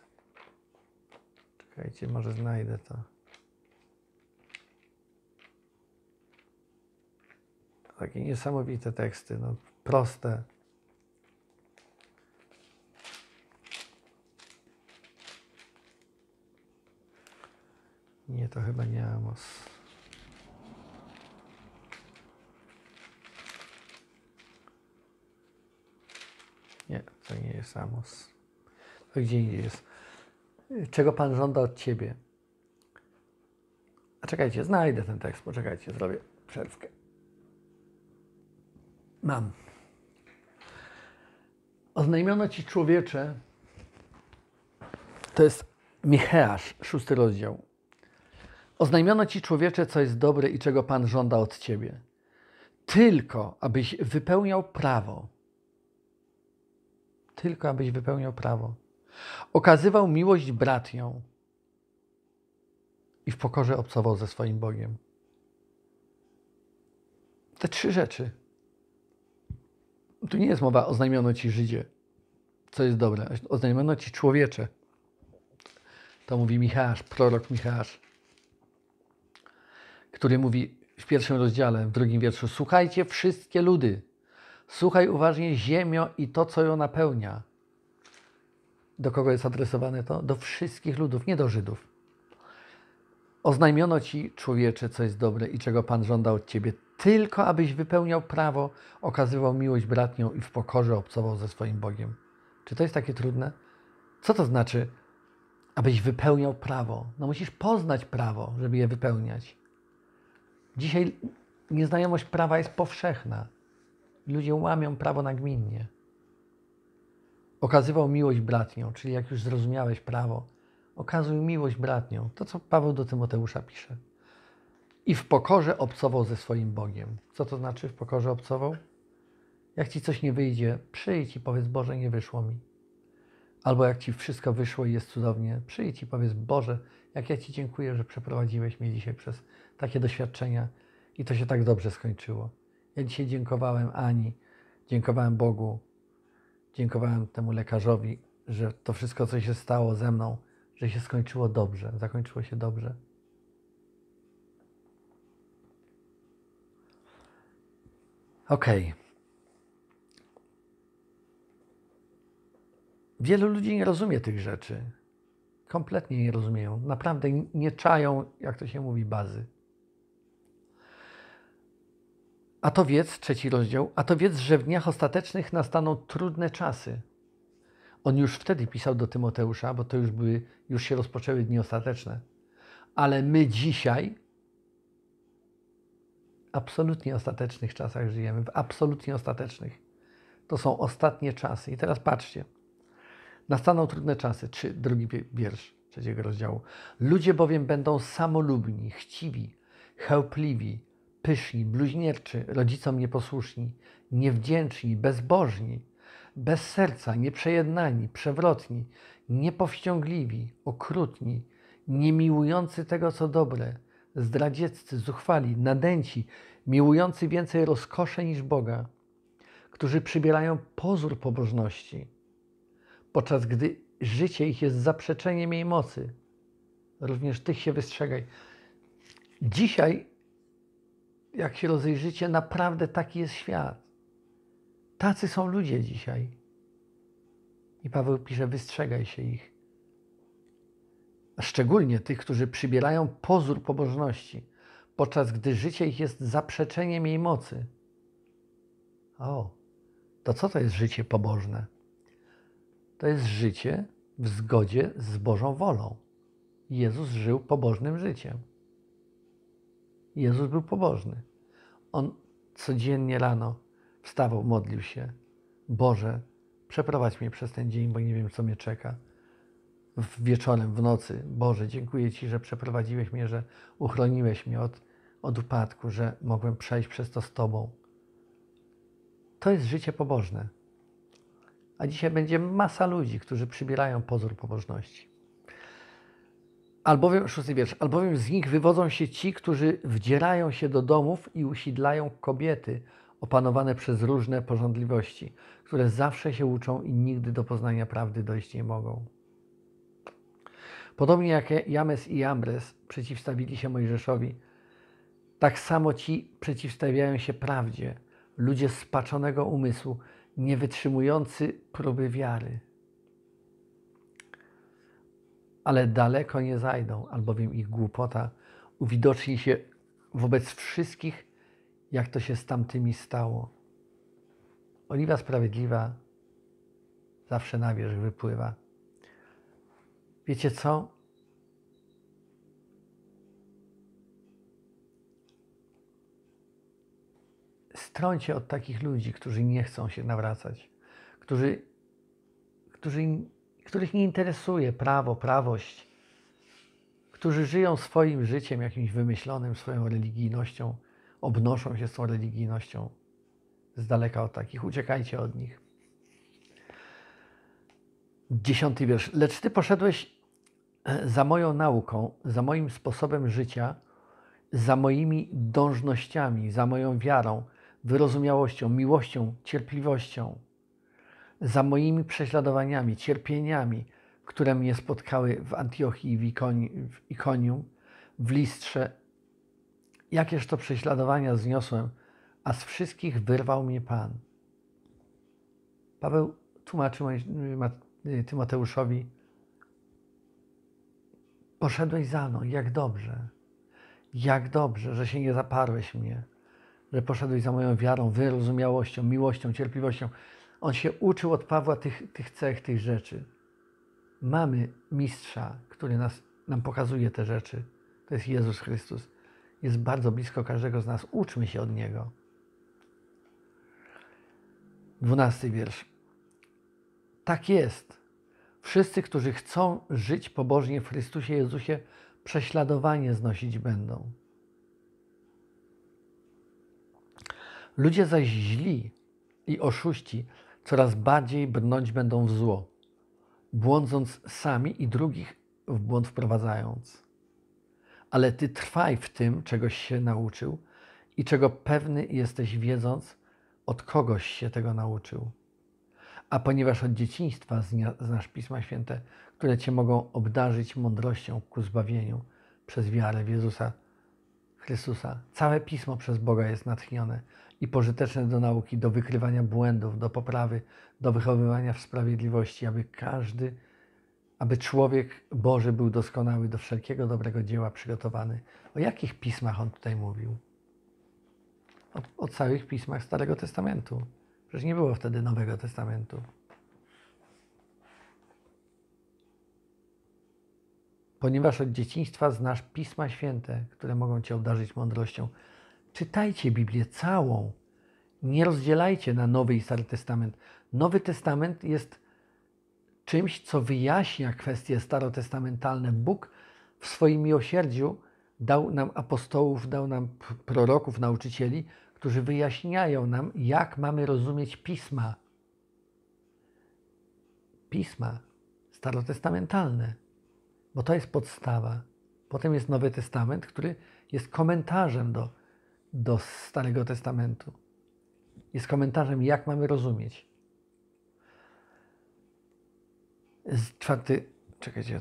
Czekajcie, może znajdę to. Takie niesamowite teksty, no proste. Nie, to chyba nie Amos. Nie, to nie jest Amos. To gdzie indziej jest czego Pan żąda od Ciebie. A czekajcie, znajdę ten tekst, poczekajcie, zrobię przerwkę. Mam. Oznajmiono Ci człowiecze, to jest Micheasz, szósty rozdział. Oznajmiono Ci człowiecze, co jest dobre i czego Pan żąda od Ciebie. Tylko, abyś wypełniał prawo. Tylko, abyś wypełniał prawo. Okazywał miłość bratnią i w pokorze obcował ze swoim Bogiem. Te trzy rzeczy. Tu nie jest mowa oznajmiono ci Żydzie, co jest dobre. Oznajmiono ci człowiecze. To mówi Michał, prorok Michał, który mówi w pierwszym rozdziale, w drugim wierszu: Słuchajcie, wszystkie ludy, słuchaj uważnie ziemio i to, co ją napełnia, do kogo jest adresowane to? Do wszystkich ludów, nie do Żydów. Oznajmiono ci, człowiecze, co jest dobre i czego Pan żąda od ciebie, tylko abyś wypełniał prawo, okazywał miłość bratnią i w pokorze obcował ze swoim Bogiem. Czy to jest takie trudne? Co to znaczy, abyś wypełniał prawo? No musisz poznać prawo, żeby je wypełniać. Dzisiaj nieznajomość prawa jest powszechna. Ludzie łamią prawo nagminnie okazywał miłość bratnią, czyli jak już zrozumiałeś prawo, okazuj miłość bratnią, to co Paweł do Tymoteusza pisze. I w pokorze obcował ze swoim Bogiem. Co to znaczy w pokorze obcował? Jak ci coś nie wyjdzie, przyjdź i powiedz Boże, nie wyszło mi. Albo jak ci wszystko wyszło i jest cudownie, przyjdź i powiedz Boże, jak ja ci dziękuję, że przeprowadziłeś mnie dzisiaj przez takie doświadczenia i to się tak dobrze skończyło. Ja dzisiaj dziękowałem Ani, dziękowałem Bogu, dziękowałem temu lekarzowi, że to wszystko, co się stało ze mną, że się skończyło dobrze, zakończyło się dobrze. Okej. Okay. Wielu ludzi nie rozumie tych rzeczy. Kompletnie nie rozumieją. Naprawdę nie czają, jak to się mówi, bazy. A to wiedz, trzeci rozdział, a to wiedz, że w dniach ostatecznych nastaną trudne czasy. On już wtedy pisał do Tymoteusza, bo to już były, już się rozpoczęły dni ostateczne. Ale my dzisiaj, absolutnie ostatecznych czasach żyjemy, w absolutnie ostatecznych. To są ostatnie czasy. I teraz patrzcie. Nastaną trudne czasy, czy drugi wiersz trzeciego rozdziału. Ludzie bowiem będą samolubni, chciwi, chełpliwi, pyszni, bluźnierczy, rodzicom nieposłuszni, niewdzięczni, bezbożni, bez serca, nieprzejednani, przewrotni, niepowściągliwi, okrutni, niemiłujący tego, co dobre, zdradzieccy, zuchwali, nadęci, miłujący więcej rozkosze niż Boga, którzy przybierają pozór pobożności, podczas gdy życie ich jest zaprzeczeniem jej mocy. Również tych się wystrzegaj. Dzisiaj jak się rozejrzycie, naprawdę taki jest świat. Tacy są ludzie dzisiaj. I Paweł pisze: wystrzegaj się ich. Szczególnie tych, którzy przybierają pozór pobożności, podczas gdy życie ich jest zaprzeczeniem jej mocy. O, to co to jest życie pobożne? To jest życie w zgodzie z Bożą wolą. Jezus żył pobożnym życiem. Jezus był pobożny. On codziennie rano wstawał, modlił się. Boże, przeprowadź mnie przez ten dzień, bo nie wiem, co mnie czeka. W wieczorem, w nocy. Boże, dziękuję Ci, że przeprowadziłeś mnie, że uchroniłeś mnie od, od upadku, że mogłem przejść przez to z Tobą. To jest życie pobożne. A dzisiaj będzie masa ludzi, którzy przybierają pozór pobożności. Albowiem, szósty wiersz, albowiem z nich wywodzą się ci, którzy wdzierają się do domów i usidlają kobiety opanowane przez różne porządliwości, które zawsze się uczą i nigdy do poznania prawdy dojść nie mogą. Podobnie jak James i Ambres przeciwstawili się Mojżeszowi, tak samo ci przeciwstawiają się prawdzie, ludzie spaczonego umysłu, niewytrzymujący próby wiary ale daleko nie zajdą, albowiem ich głupota uwidoczni się wobec wszystkich, jak to się z tamtymi stało. Oliwa sprawiedliwa zawsze na wierzch wypływa. Wiecie co? Strąćcie od takich ludzi, którzy nie chcą się nawracać, którzy, którzy których nie interesuje prawo, prawość, którzy żyją swoim życiem jakimś wymyślonym, swoją religijnością, obnoszą się z tą religijnością. Z daleka od takich, uciekajcie od nich. Dziesiąty wiersz. Lecz ty poszedłeś e, za moją nauką, za moim sposobem życia, za moimi dążnościami, za moją wiarą, wyrozumiałością, miłością, cierpliwością za moimi prześladowaniami, cierpieniami, które mnie spotkały w Antiochii i w, w Ikonium, w Listrze, jakież to prześladowania zniosłem, a z wszystkich wyrwał mnie Pan. Paweł tłumaczy Tymoteuszowi, poszedłeś za mną, jak dobrze, jak dobrze, że się nie zaparłeś mnie, że poszedłeś za moją wiarą, wyrozumiałością, miłością, cierpliwością, on się uczył od Pawła tych, tych cech, tych rzeczy. Mamy mistrza, który nas, nam pokazuje te rzeczy. To jest Jezus Chrystus. Jest bardzo blisko każdego z nas. Uczmy się od Niego. Dwunasty wiersz. Tak jest. Wszyscy, którzy chcą żyć pobożnie w Chrystusie Jezusie, prześladowanie znosić będą. Ludzie zaś źli i oszuści coraz bardziej brnąć będą w zło, błądząc sami i drugich w błąd wprowadzając. Ale Ty trwaj w tym, czegoś się nauczył i czego pewny jesteś, wiedząc, od kogoś się tego nauczył. A ponieważ od dzieciństwa znasz Pisma Święte, które Cię mogą obdarzyć mądrością ku zbawieniu przez wiarę w Jezusa Chrystusa. Całe Pismo przez Boga jest natchnione i pożyteczne do nauki, do wykrywania błędów, do poprawy, do wychowywania w sprawiedliwości, aby każdy, aby człowiek Boży był doskonały do wszelkiego dobrego dzieła przygotowany. O jakich pismach on tutaj mówił? O, o całych pismach Starego Testamentu. Przecież nie było wtedy Nowego Testamentu. ponieważ od dzieciństwa znasz Pisma Święte, które mogą Cię obdarzyć mądrością, Czytajcie Biblię całą. Nie rozdzielajcie na Nowy i Stary Testament. Nowy Testament jest czymś, co wyjaśnia kwestie starotestamentalne. Bóg w swoim miłosierdziu dał nam apostołów, dał nam proroków, nauczycieli, którzy wyjaśniają nam, jak mamy rozumieć pisma. Pisma starotestamentalne, bo to jest podstawa. Potem jest Nowy Testament, który jest komentarzem do do Starego Testamentu. Jest komentarzem, jak mamy rozumieć. Z czwarty. Czekajcie,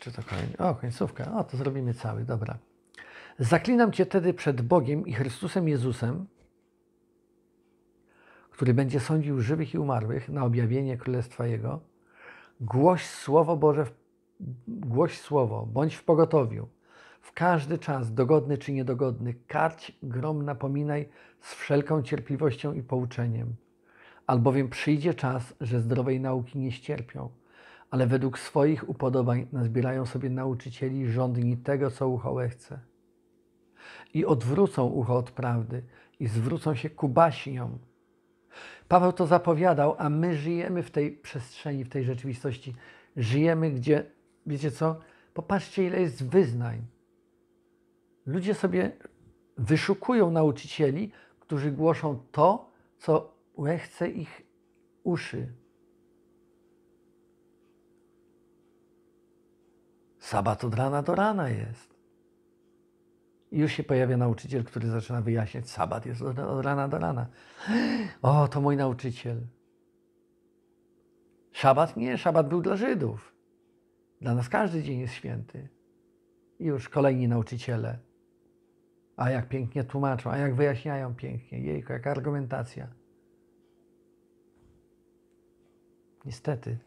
czy to kolejny? O, końcówka. O, to zrobimy cały, dobra. Zaklinam Cię tedy przed Bogiem i Chrystusem Jezusem, który będzie sądził żywych i umarłych na objawienie Królestwa Jego. Głoś Słowo Boże, w... głoś Słowo, bądź w pogotowiu w każdy czas, dogodny czy niedogodny, karć grom napominaj z wszelką cierpliwością i pouczeniem. Albowiem przyjdzie czas, że zdrowej nauki nie ścierpią, ale według swoich upodobań nazbierają sobie nauczycieli żądni tego, co ucho chce. I odwrócą ucho od prawdy i zwrócą się ku baśniom. Paweł to zapowiadał, a my żyjemy w tej przestrzeni, w tej rzeczywistości. Żyjemy, gdzie, wiecie co? Popatrzcie, ile jest wyznań ludzie sobie wyszukują nauczycieli, którzy głoszą to, co łechce ich uszy. Sabat od rana do rana jest. I już się pojawia nauczyciel, który zaczyna wyjaśniać, sabat jest od, rana do rana. O, to mój nauczyciel. Szabat nie, szabat był dla Żydów. Dla nas każdy dzień jest święty. I już kolejni nauczyciele. A jak pięknie tłumaczą, a jak wyjaśniają pięknie. jejko, jaka argumentacja. Niestety,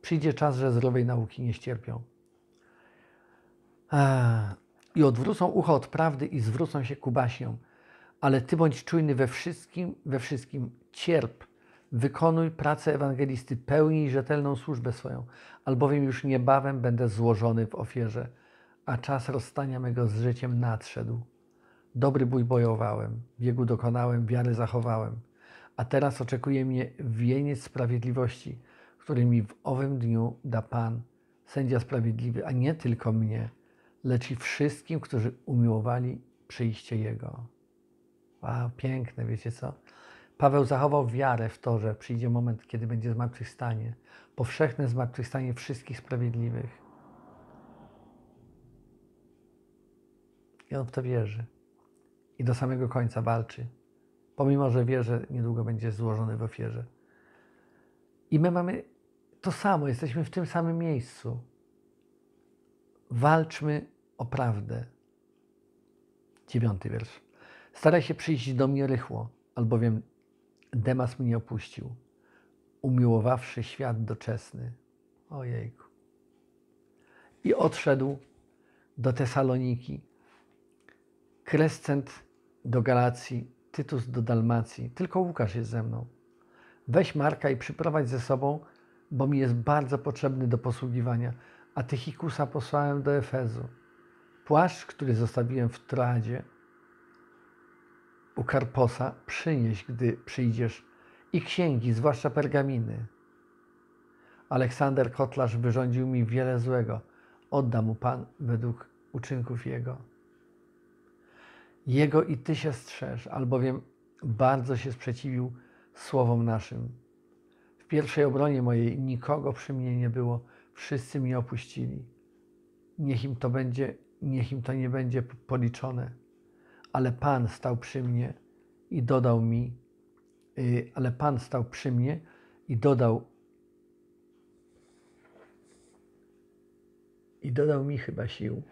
przyjdzie czas, że zdrowej nauki nie ścierpią. Eee, I odwrócą ucho od prawdy i zwrócą się ku baśniom. Ale Ty bądź czujny we wszystkim, we wszystkim cierp. Wykonuj pracę ewangelisty, pełnij rzetelną służbę swoją, albowiem już niebawem będę złożony w ofierze, a czas rozstania mego z życiem nadszedł. Dobry bój bojowałem, biegu dokonałem, wiary zachowałem, a teraz oczekuje mnie wieniec sprawiedliwości, który mi w owym dniu da Pan, sędzia sprawiedliwy, a nie tylko mnie, lecz i wszystkim, którzy umiłowali przyjście Jego. Wow, piękne, wiecie co? Paweł zachował wiarę w to, że przyjdzie moment, kiedy będzie zmartwychwstanie. Powszechne zmartwychwstanie wszystkich sprawiedliwych. I on w to wierzy i do samego końca walczy, pomimo że wie, że niedługo będzie złożony w ofierze. I my mamy to samo, jesteśmy w tym samym miejscu. Walczmy o prawdę. Dziewiąty wiersz. Staraj się przyjść do mnie rychło, albowiem Demas mnie opuścił, umiłowawszy świat doczesny. Ojejku. I odszedł do Tesaloniki. Krescent do Galacji, Tytus do Dalmacji. Tylko Łukasz jest ze mną. Weź Marka i przyprowadź ze sobą, bo mi jest bardzo potrzebny do posługiwania, a Tychikusa posłałem do Efezu. Płaszcz, który zostawiłem w Tradzie u Karposa, przynieś, gdy przyjdziesz, i księgi, zwłaszcza pergaminy. Aleksander Kotlarz wyrządził mi wiele złego. Odda mu Pan według uczynków jego. Jego i Ty się strzeż, albowiem bardzo się sprzeciwił słowom naszym. W pierwszej obronie mojej nikogo przy mnie nie było, wszyscy mnie opuścili. Niech im to będzie, niech im to nie będzie policzone. Ale Pan stał przy mnie i dodał mi, y, ale Pan stał przy mnie i dodał i dodał mi chyba sił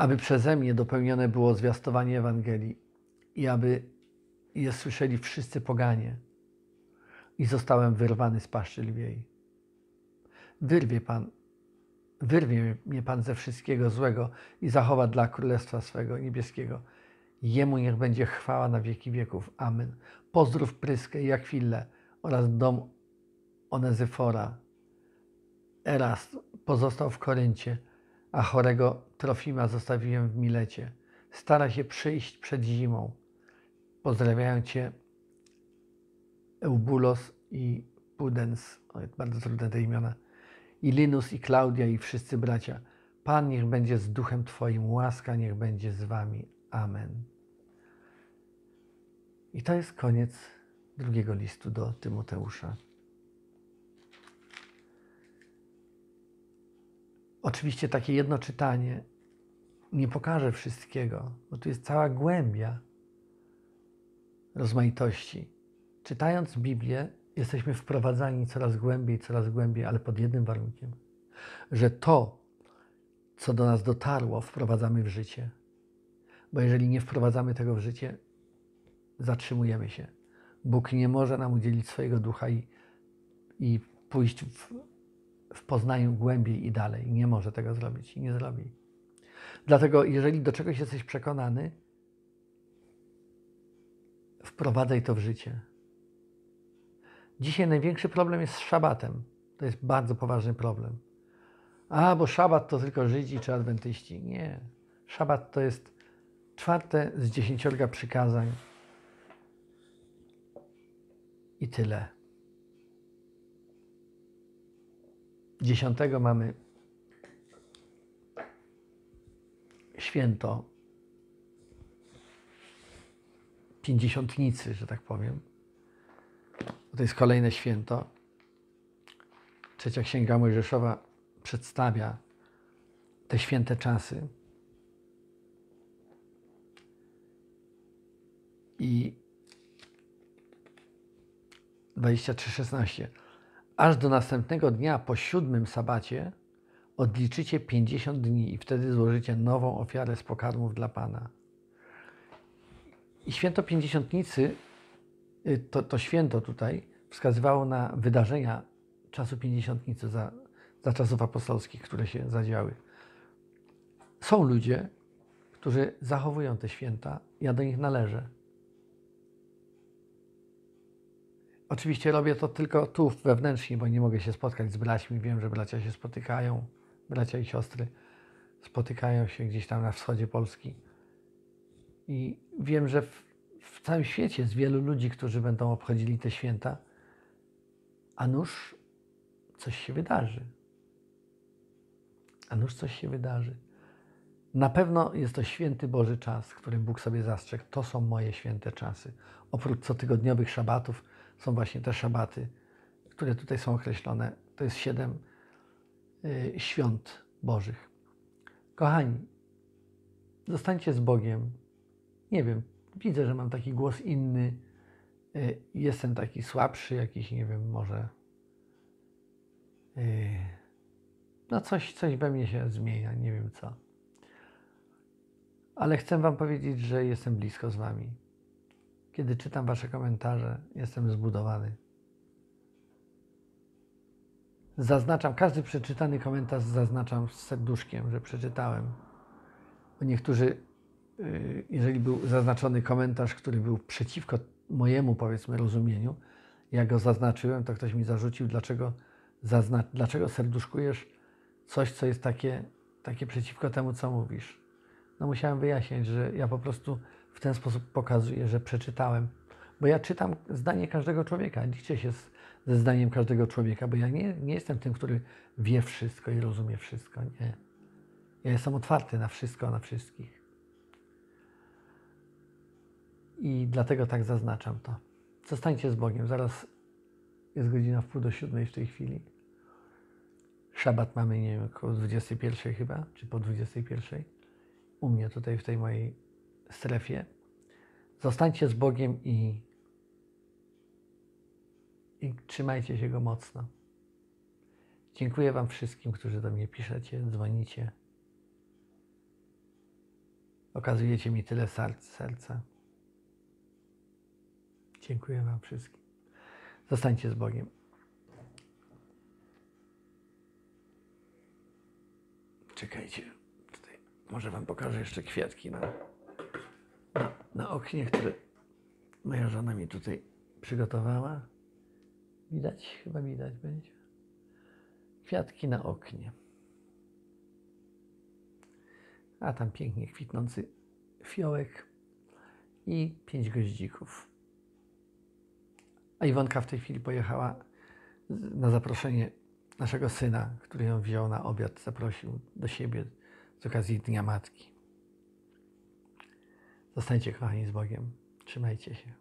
aby przeze mnie dopełnione było zwiastowanie Ewangelii i aby je słyszeli wszyscy poganie. I zostałem wyrwany z paszczy lwiej. Wyrwie Pan, wyrwie mnie Pan ze wszystkiego złego i zachowa dla Królestwa swego niebieskiego. Jemu niech będzie chwała na wieki wieków. Amen. Pozdrów Pryskę i Akwilę oraz dom Onezyfora. Erast pozostał w Koryncie – a chorego Trofima zostawiłem w Milecie. Stara się przyjść przed zimą. Pozdrawiają cię Eubulos i Pudens, bardzo trudne te imiona, i Linus i Klaudia i wszyscy bracia. Pan niech będzie z duchem Twoim, łaska niech będzie z Wami. Amen. I to jest koniec drugiego listu do Tymoteusza. Oczywiście takie jedno czytanie nie pokaże wszystkiego, bo tu jest cała głębia rozmaitości. Czytając Biblię, jesteśmy wprowadzani coraz głębiej, coraz głębiej, ale pod jednym warunkiem, że to, co do nas dotarło, wprowadzamy w życie. Bo jeżeli nie wprowadzamy tego w życie, zatrzymujemy się. Bóg nie może nam udzielić swojego ducha i, i pójść w, w poznaniu głębiej i dalej. Nie może tego zrobić i nie zrobi. Dlatego, jeżeli do czegoś jesteś przekonany, wprowadzaj to w życie. Dzisiaj największy problem jest z szabatem. To jest bardzo poważny problem. A, bo szabat to tylko Żydzi czy adwentyści. Nie. Szabat to jest czwarte z dziesięciorga przykazań. I tyle. Dziesiątego mamy święto pięćdziesiątnicy, że tak powiem. To jest kolejne święto. Trzecia Księga Mojżeszowa przedstawia te święte czasy. I 23:16 aż do następnego dnia po siódmym sabacie odliczycie 50 dni i wtedy złożycie nową ofiarę z pokarmów dla Pana. I święto Pięćdziesiątnicy, y, to, to święto tutaj wskazywało na wydarzenia czasu Pięćdziesiątnicy za, za czasów apostolskich, które się zadziały. Są ludzie, którzy zachowują te święta, ja do nich należę. Oczywiście robię to tylko tu wewnętrznie, bo nie mogę się spotkać z braćmi. Wiem, że bracia się spotykają, bracia i siostry spotykają się gdzieś tam na wschodzie Polski. I wiem, że w, w całym świecie jest wielu ludzi, którzy będą obchodzili te święta, a nuż coś się wydarzy. A nuż coś się wydarzy. Na pewno jest to święty Boży czas, którym Bóg sobie zastrzegł. To są moje święte czasy. Oprócz cotygodniowych szabatów, są właśnie te szabaty, które tutaj są określone. To jest siedem y, świąt Bożych. Kochani, zostańcie z Bogiem. Nie wiem, widzę, że mam taki głos inny. Y, jestem taki słabszy, jakiś, nie wiem, może. Y, no, coś, coś we mnie się zmienia, nie wiem co. Ale chcę Wam powiedzieć, że jestem blisko z Wami. Kiedy czytam Wasze komentarze, jestem zbudowany. Zaznaczam, każdy przeczytany komentarz zaznaczam z serduszkiem, że przeczytałem. Bo niektórzy, y, jeżeli był zaznaczony komentarz, który był przeciwko mojemu, powiedzmy, rozumieniu, ja go zaznaczyłem, to ktoś mi zarzucił, dlaczego, zazna- dlaczego serduszkujesz coś, co jest takie, takie przeciwko temu, co mówisz. No musiałem wyjaśnić, że ja po prostu w ten sposób pokazuje, że przeczytałem. Bo ja czytam zdanie każdego człowieka, liczę się z, ze zdaniem każdego człowieka, bo ja nie, nie jestem tym, który wie wszystko i rozumie wszystko. Nie. Ja jestem otwarty na wszystko, na wszystkich. I dlatego tak zaznaczam to. Zostańcie z Bogiem. Zaraz jest godzina w pół do siódmej w tej chwili. Szabat mamy, nie wiem, około 21 chyba, czy po 21. U mnie tutaj w tej mojej strefie. Zostańcie z Bogiem i, i trzymajcie się Go mocno. Dziękuję Wam wszystkim, którzy do mnie piszecie, dzwonicie. Okazujecie mi tyle serca. Dziękuję Wam wszystkim. Zostańcie z Bogiem. Czekajcie, tutaj może Wam pokażę jeszcze kwiatki na na oknie, które moja żona mi tutaj przygotowała. Widać, chyba widać będzie. Kwiatki na oknie. A tam pięknie kwitnący fiołek i pięć goździków. A Iwonka w tej chwili pojechała na zaproszenie naszego syna, który ją wziął na obiad, zaprosił do siebie z okazji Dnia Matki. Zostańcie kochani z Bogiem. Trzymajcie się.